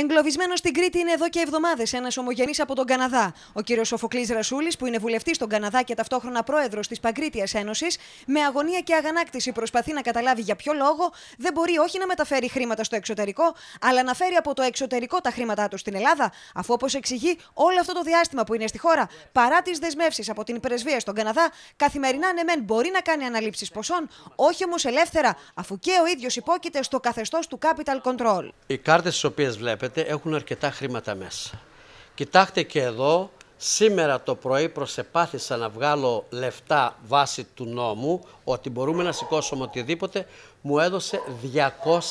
Εγκλωβισμένο στην Κρήτη είναι εδώ και εβδομάδες ένας ομογενής από τον Καναδά. Ο κύριος Σοφοκλής Ρασούλης, που είναι βουλευτής στον Καναδά και ταυτόχρονα πρόεδρος της Παγκρίτιας Ένωσης, με αγωνία και αγανάκτηση προσπαθεί να καταλάβει για ποιο λόγο δεν μπορεί όχι να μεταφέρει χρήματα στο εξωτερικό, αλλά να φέρει από το εξωτερικό τα χρήματά του στην Ελλάδα, αφού όπως εξηγεί όλο αυτό το διάστημα που είναι στη χώρα, παρά τις δεσμεύσεις από την πρεσβεία στον Καναδά, καθημερινά ναι, μεν μπορεί να κάνει αναλήψεις ποσών, όχι όμως ελεύθερα, αφού και ο ίδιος υπόκειται στο καθεστώς του capital control. Οι κάρτες τι οποίες βλέπετε έχουν αρκετά χρήματα μέσα. Κοιτάξτε και εδώ, σήμερα το πρωί προσεπάθησα να βγάλω λεφτά βάσει του νόμου, ότι μπορούμε να σηκώσουμε οτιδήποτε, μου έδωσε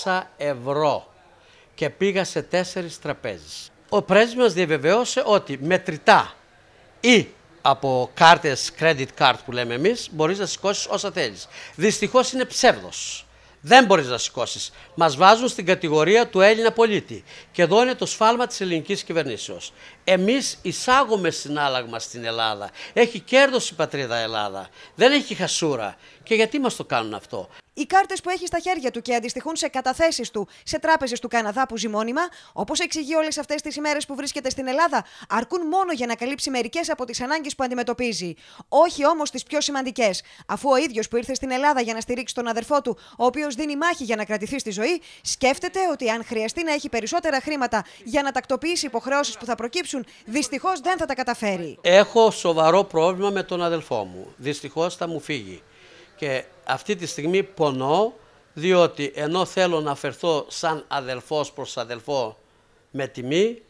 200 ευρώ και πήγα σε τέσσερις τραπέζες. Ο πρέσβης μας διαβεβαιώσε ότι μετρητά ή από κάρτες credit card που λέμε εμείς μπορείς να σηκώσεις όσα θέλεις. Δυστυχώς είναι ψεύδος δεν μπορείς να σηκώσεις. Μας βάζουν στην κατηγορία του Έλληνα πολίτη. Και εδώ είναι το σφάλμα της ελληνικής κυβερνήσεως. Εμείς εισάγουμε συνάλλαγμα στην Ελλάδα. Έχει κέρδος η πατρίδα Ελλάδα. Δεν έχει χασούρα. Και γιατί μας το κάνουν αυτό οι κάρτες που έχει στα χέρια του και αντιστοιχούν σε καταθέσεις του σε τράπεζες του Καναδά που ζει μόνιμα, όπως εξηγεί όλες αυτές τις ημέρες που βρίσκεται στην Ελλάδα, αρκούν μόνο για να καλύψει μερικές από τις ανάγκες που αντιμετωπίζει. Όχι όμως τις πιο σημαντικές, αφού ο ίδιος που ήρθε στην Ελλάδα για να στηρίξει τον αδερφό του, ο οποίος δίνει μάχη για να κρατηθεί στη ζωή, σκέφτεται ότι αν χρειαστεί να έχει περισσότερα χρήματα για να τακτοποιήσει υποχρεώσεις που θα προκύψουν, δυστυχώς δεν θα τα καταφέρει. Έχω σοβαρό πρόβλημα με τον αδελφό μου. Δυστυχώς θα μου φύγει. Και αυτή τη στιγμή πονώ, διότι ενώ θέλω να φερθώ σαν αδελφός προς αδελφό με τιμή,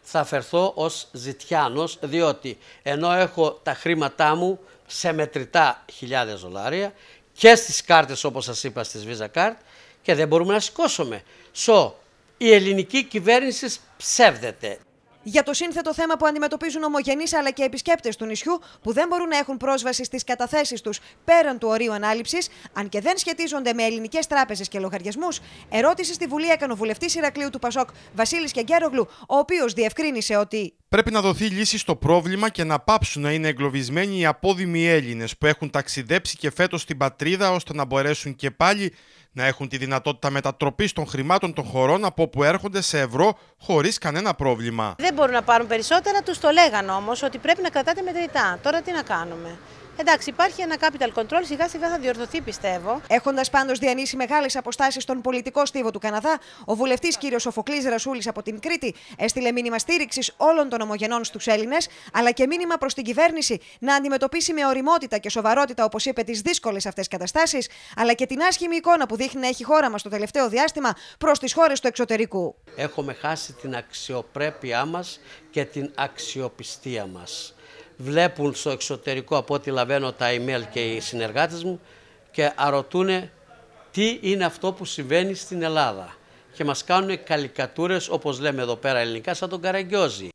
θα φερθώ ως ζητιάνος, διότι ενώ έχω τα χρήματά μου σε μετρητά χιλιάδες δολάρια και στις κάρτες όπως σας είπα στις Visa Card και δεν μπορούμε να σηκώσουμε. So, η ελληνική κυβέρνηση ψεύδεται. Για το σύνθετο θέμα που αντιμετωπίζουν ομογενείς αλλά και επισκέπτες του νησιού που δεν μπορούν να έχουν πρόσβαση στις καταθέσεις τους πέραν του ορίου ανάληψης, αν και δεν σχετίζονται με ελληνικές τράπεζες και λογαριασμούς, ερώτηση στη Βουλή έκανε ο Ηρακλείου του Πασόκ Βασίλης Κεγκέρογλου, ο οποίος διευκρίνησε ότι. Πρέπει να δοθεί λύση στο πρόβλημα και να πάψουν να είναι εγκλωβισμένοι οι απόδημοι Έλληνες που έχουν ταξιδέψει και φέτος στην πατρίδα ώστε να μπορέσουν και πάλι να έχουν τη δυνατότητα μετατροπής των χρημάτων των χωρών από όπου έρχονται σε ευρώ χωρίς κανένα πρόβλημα. Δεν μπορούν να πάρουν περισσότερα, τους το λέγανε όμως ότι πρέπει να κρατάτε μετρητά. Τώρα τι να κάνουμε. Εντάξει, υπάρχει ένα capital control, σιγά σιγά θα διορθωθεί πιστεύω. Έχοντας πάντως διανύσει μεγάλες αποστάσεις στον πολιτικό στίβο του Καναδά, ο βουλευτής κ. Σοφοκλής Ρασούλης από την Κρήτη έστειλε μήνυμα στήριξης όλων των ομογενών στους Έλληνες, αλλά και μήνυμα προς την κυβέρνηση να αντιμετωπίσει με οριμότητα και σοβαρότητα, όπως είπε, τις δύσκολες αυτές καταστάσεις, αλλά και την άσχημη εικόνα που δείχνει να έχει η χώρα μας το τελευταίο διάστημα προς τις χώρες του εξωτερικού. Έχουμε χάσει την αξιοπρέπειά μας και την αξιοπιστία μας βλέπουν στο εξωτερικό από ό,τι λαβαίνω τα email και οι συνεργάτες μου και αρωτούν τι είναι αυτό που συμβαίνει στην Ελλάδα και μας κάνουν καλικατούρες όπως λέμε εδώ πέρα ελληνικά σαν τον Καραγκιόζη.